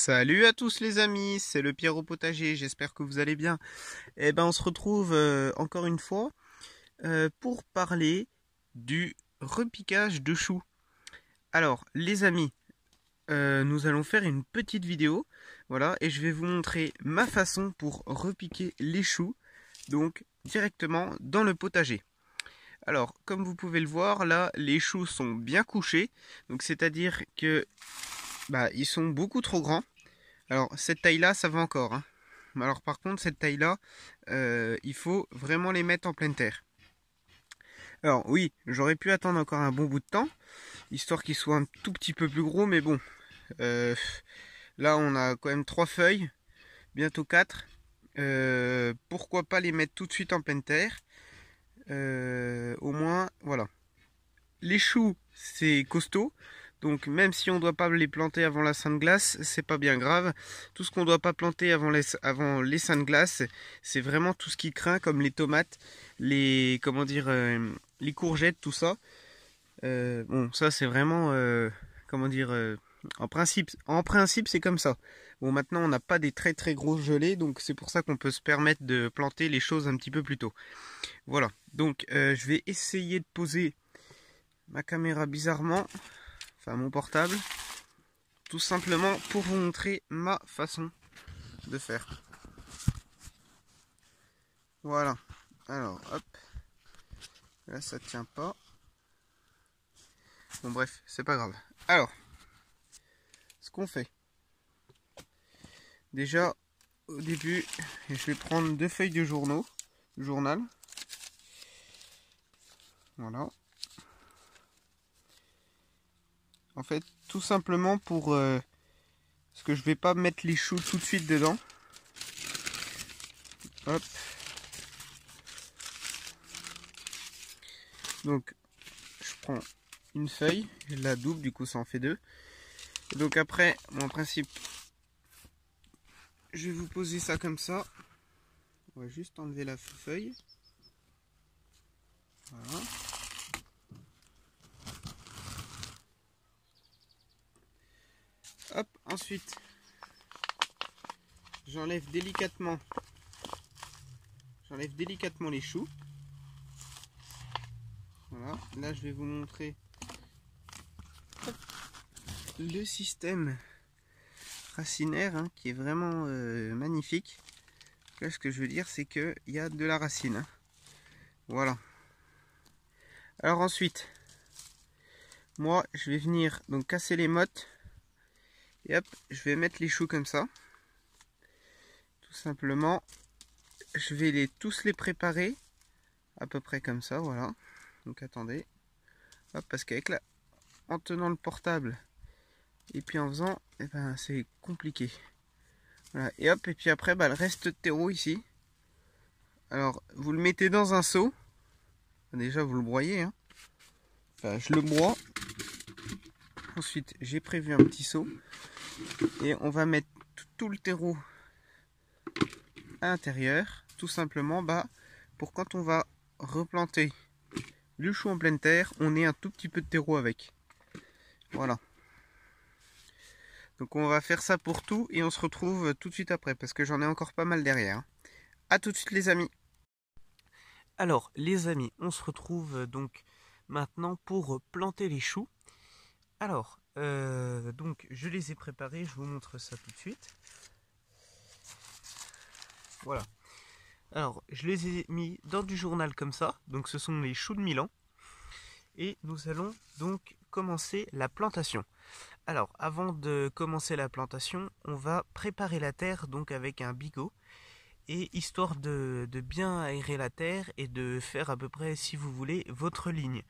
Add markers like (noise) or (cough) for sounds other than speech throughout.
Salut à tous les amis, c'est le Pierre potager, j'espère que vous allez bien. Et eh ben on se retrouve euh, encore une fois euh, pour parler du repiquage de choux. Alors les amis, euh, nous allons faire une petite vidéo, voilà, et je vais vous montrer ma façon pour repiquer les choux, donc directement dans le potager. Alors comme vous pouvez le voir, là les choux sont bien couchés, donc c'est à dire que bah, ils sont beaucoup trop grands. Alors cette taille-là, ça va encore. Hein. Alors par contre, cette taille-là, euh, il faut vraiment les mettre en pleine terre. Alors oui, j'aurais pu attendre encore un bon bout de temps, histoire qu'ils soient un tout petit peu plus gros, mais bon. Euh, là, on a quand même trois feuilles, bientôt quatre. Euh, pourquoi pas les mettre tout de suite en pleine terre Au moins, voilà. Les choux, c'est costaud. Donc même si on ne doit pas les planter avant la sainte glace, c'est pas bien grave. Tout ce qu'on ne doit pas planter avant les, avant les saintes glaces, c'est vraiment tout ce qui craint, comme les tomates, les comment dire, euh, les courgettes, tout ça. Euh, bon, ça c'est vraiment euh, comment dire. en principe, en principe, c'est comme ça. Bon, maintenant, on n'a pas des très très grosses gelées, donc c'est pour ça qu'on peut se permettre de planter les choses un petit peu plus tôt. Voilà. Donc, je vais essayer de poser ma caméra bizarrement enfin mon portable, tout simplement pour vous montrer ma façon de faire. Voilà. Alors, hop. Là, ça tient pas. Bon, bref, c'est pas grave. Alors, ce qu'on fait. Déjà, au début, je vais prendre deux feuilles de journaux, journal. Voilà. En fait, tout simplement pour... ce euh, parce que je vais pas mettre les choux tout de suite dedans. Hop. Donc, je prends une feuille, la double, du coup ça en fait deux. donc après, mon principe, je vais vous poser ça comme ça. On va juste enlever la feuille. Voilà. ensuite, j'enlève délicatement, j'enlève délicatement les choux. Voilà, là je vais vous montrer le système racinaire hein, qui est vraiment euh, magnifique. Là, ce que je veux dire, c'est qu'il y a de la racine. Hein. Voilà. Alors ensuite, moi, je vais venir donc casser les mottes et hop, je vais mettre les choux comme ça. Tout simplement, je vais les tous les préparer à peu près comme ça, voilà. Donc attendez. parce qu'avec la en tenant le portable et puis en faisant, eh ben, c'est compliqué. Voilà, et hop, et puis après, bah, le reste de terreau ici. Alors, vous le mettez dans un seau. Déjà, vous le broyez. Hein. Enfin, je le broie. Ensuite, j'ai prévu un petit seau. Et on va mettre tout le terreau à l'intérieur, tout simplement bah, pour quand on va replanter le chou en pleine terre, on ait un tout petit peu de terreau avec. Voilà. Donc on va faire ça pour tout et on se retrouve tout de suite après parce que j'en ai encore pas mal derrière. Hein. À tout de suite les amis. Alors les amis, on se retrouve donc maintenant pour planter les choux. Alors euh, donc je les ai préparés, je vous montre ça tout de suite. Voilà. Alors je les ai mis dans du journal comme ça, donc ce sont les choux de Milan. Et nous allons donc commencer la plantation. Alors avant de commencer la plantation, on va préparer la terre donc avec un bigot. Et histoire de bien aérer la terre et de faire à peu près, si vous voulez, votre ligne.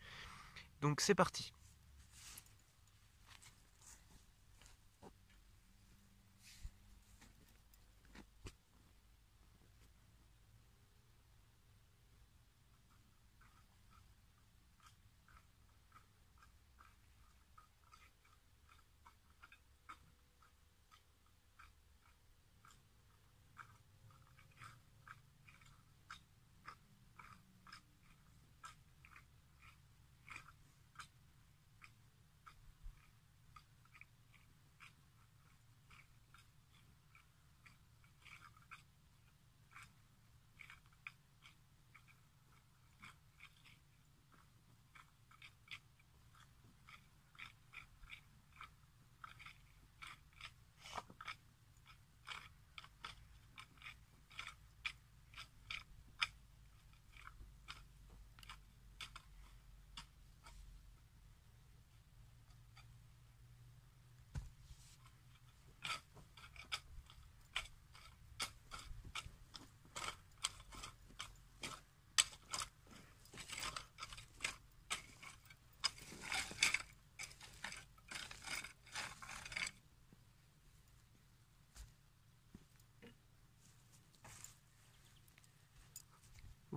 Donc c'est parti.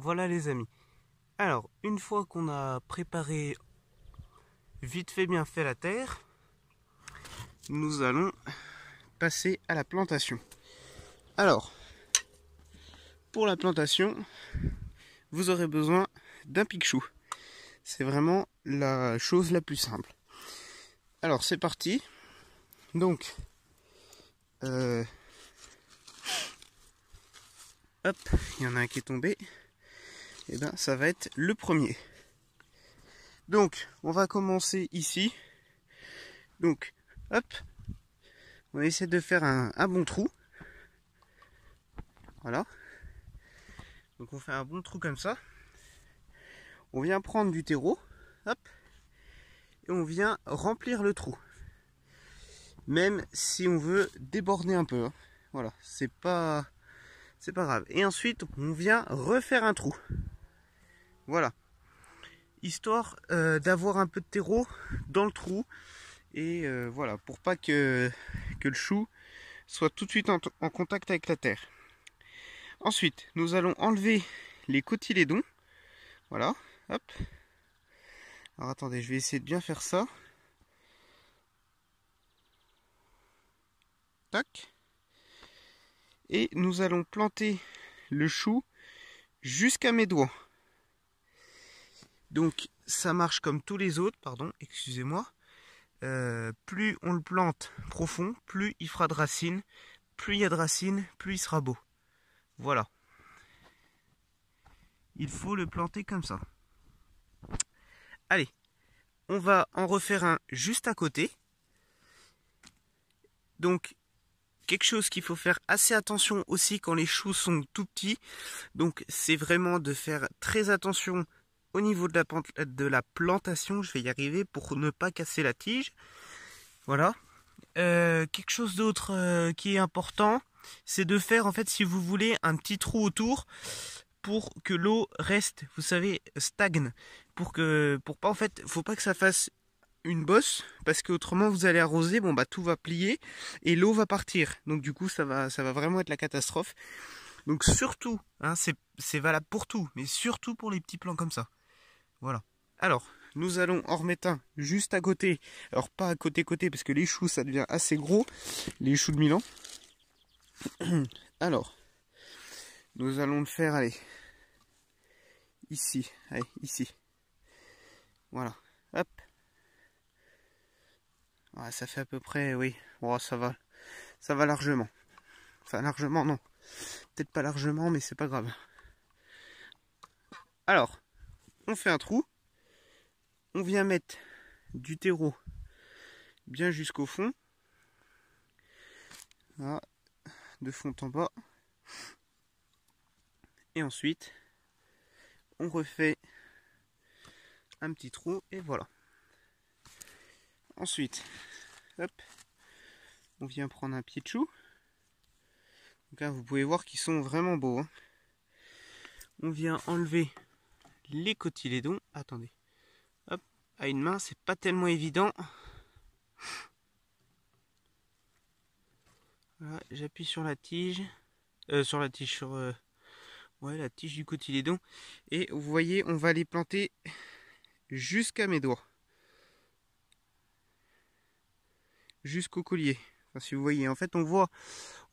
Voilà les amis. Alors, une fois qu'on a préparé vite fait bien fait la terre, nous allons passer à la plantation. Alors, pour la plantation, vous aurez besoin d'un pique-chou, C'est vraiment la chose la plus simple. Alors, c'est parti. Donc, euh, hop, il y en a un qui est tombé et eh ben, ça va être le premier. Donc, on va commencer ici. Donc, hop, on essaie de faire un, bon trou. Voilà. Donc on fait un bon trou comme ça. On vient prendre du terreau. Hop. Et on vient remplir le trou. Même si on veut déborder un peu. Hein. Voilà. C'est pas. C'est pas grave. Et ensuite, on vient refaire un trou. Voilà. Histoire euh, d'avoir un peu de terreau dans le trou. Et euh, voilà, pour pas que, que, le chou soit tout de suite en, contact avec la terre. Ensuite, nous allons enlever les cotylédons. Voilà, hop. Alors attendez, je vais essayer de bien faire ça. Tac. Et nous allons planter le chou jusqu'à mes doigts. Donc ça marche comme tous les autres, pardon, excusez-moi. Euh, plus on le plante profond, plus il fera de racines, plus il y a de racines, plus il sera beau. Voilà. Il faut le planter comme ça. Allez, on va en refaire un juste à côté. Donc, quelque chose qu'il faut faire assez attention aussi quand les choux sont tout petits. Donc, c'est vraiment de faire très attention au niveau de la, de la plantation, je vais y arriver pour ne pas casser la tige. Voilà. Euh, quelque chose d'autre euh, qui est important, c'est de faire en fait, si vous voulez, un petit trou autour pour que l'eau reste, vous savez, stagne. Pour que, pour pas en fait, faut pas que ça fasse une bosse parce que autrement vous allez arroser, bon bah tout va plier et l'eau va partir. Donc du coup ça va, ça va vraiment être la catastrophe. Donc surtout, hein, c'est valable pour tout, mais surtout pour les petits plans comme ça. Voilà. Alors, nous allons en remettre un juste à côté. Alors, pas à côté-côté, parce que les choux, ça devient assez gros. Les choux de Milan. (clears throat) Alors, nous allons le faire, allez, ici. Allez, ici. Voilà. Hop. ça fait à peu près, oui. Oh, ça va. Ça va largement. Enfin, largement, non. Peut-être pas largement, mais c'est pas grave. Alors, on fait un trou, on vient mettre du terreau bien jusqu'au fond, de fond en bas, et ensuite on refait un petit trou et voilà. Ensuite, hop, on vient prendre un pied de chou. vous pouvez voir qu'ils sont vraiment beaux. Hein. On vient enlever les cotylédons. Attendez. à une main, c'est pas tellement évident. j'appuie sur la tige. Euh, sur la tige, sur. Euh, ouais, la tige du cotylédon. Et vous voyez, on va les planter jusqu'à mes doigts. Jusqu'au collier. Enfin, si vous voyez, en fait, on voit,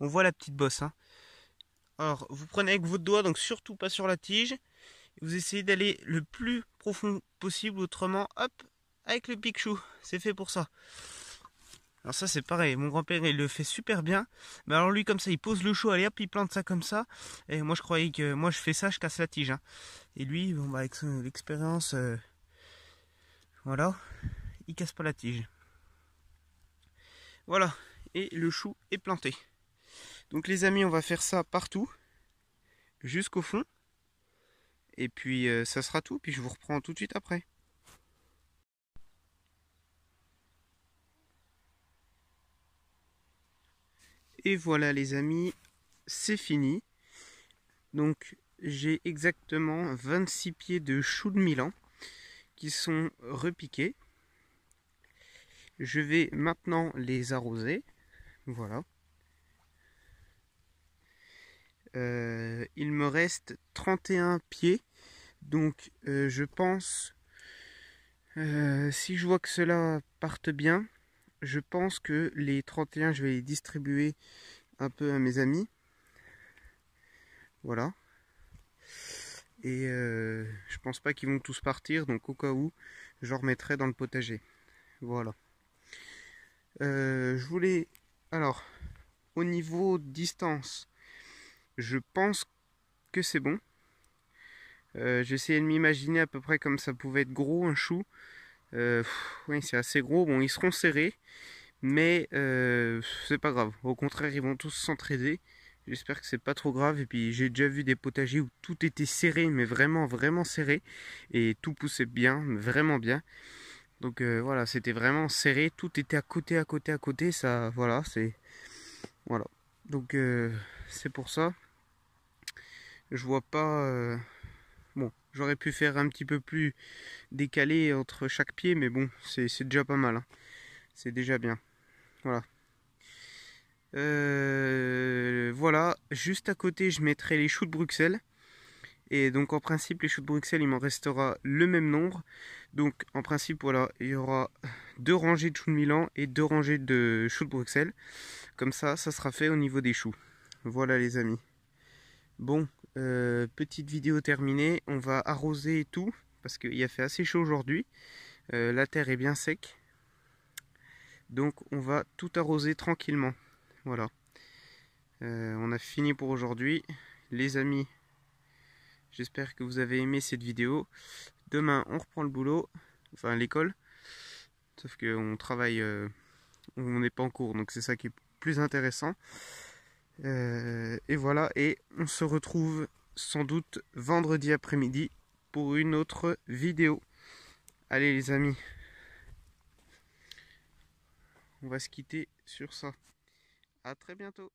on voit la petite bosse. Hein. Alors, vous prenez avec votre doigt, donc surtout pas sur la tige vous essayez d'aller le plus profond possible, autrement, hop, avec le pique-chou c'est fait pour ça. Alors ça c'est pareil, mon grand-père il le fait super bien. Mais alors lui comme ça il pose le chou, allez hop, il plante ça comme ça. Et moi je croyais que moi je fais ça, je casse la tige. Hein. Et lui, bah, avec son expérience, euh, voilà, il casse pas la tige. Voilà, et le chou est planté. Donc les amis, on va faire ça partout, jusqu'au fond. Et puis euh, ça sera tout, puis je vous reprends tout de suite après. Et voilà les amis, c'est fini. Donc j'ai exactement 26 pieds de choux de Milan qui sont repiqués. Je vais maintenant les arroser. Voilà. Euh, il me reste 31 pieds donc euh, je pense, euh, si je vois que cela parte bien, je pense que les 31, je vais les distribuer un peu à mes amis. Voilà. Et euh, je pense pas qu'ils vont tous partir, donc au cas où, je remettrai dans le potager. Voilà. je voulais... Alors, au niveau distance, je pense que c'est bon. Euh, j'essayais de m'imaginer à peu près comme ça pouvait être gros un chou. Euh, oui, c'est assez gros. Bon, ils seront serrés, mais euh, c'est pas grave. Au contraire, ils vont tous s'entraider. J'espère que c'est pas trop grave. Et puis, j'ai déjà vu des potagers où tout était serré, mais vraiment, vraiment serré. Et tout poussait bien, vraiment bien. Donc voilà, c'était vraiment serré. Tout était à côté, à côté, à côté. Ça, voilà, c'est. Voilà. Donc, c'est pour ça. Je vois pas J'aurais pu faire un petit peu plus décalé entre chaque pied, mais bon, c'est déjà pas mal. Hein. C'est déjà bien. Voilà. Euh, voilà, juste à côté, je mettrai les choux de Bruxelles. Et donc, en principe, les choux de Bruxelles, il m'en restera le même nombre. Donc, en principe, voilà, il y aura deux rangées de choux de Milan et deux rangées de choux de Bruxelles. Comme ça, ça sera fait au niveau des choux. Voilà, les amis. Bon, euh, petite vidéo terminée, on va arroser et tout, parce qu'il a fait assez chaud aujourd'hui. Euh, la terre est bien sec. Donc on va tout arroser tranquillement. Voilà. Euh, on a fini pour aujourd'hui. Les amis, j'espère que vous avez aimé cette vidéo. Demain, on reprend le boulot, enfin l'école. Sauf qu'on travaille, on n'est pas en cours, donc c'est ça qui est plus intéressant. Euh, et voilà, et on se retrouve sans doute vendredi après-midi pour une autre vidéo. Allez les amis, on va se quitter sur ça. à très bientôt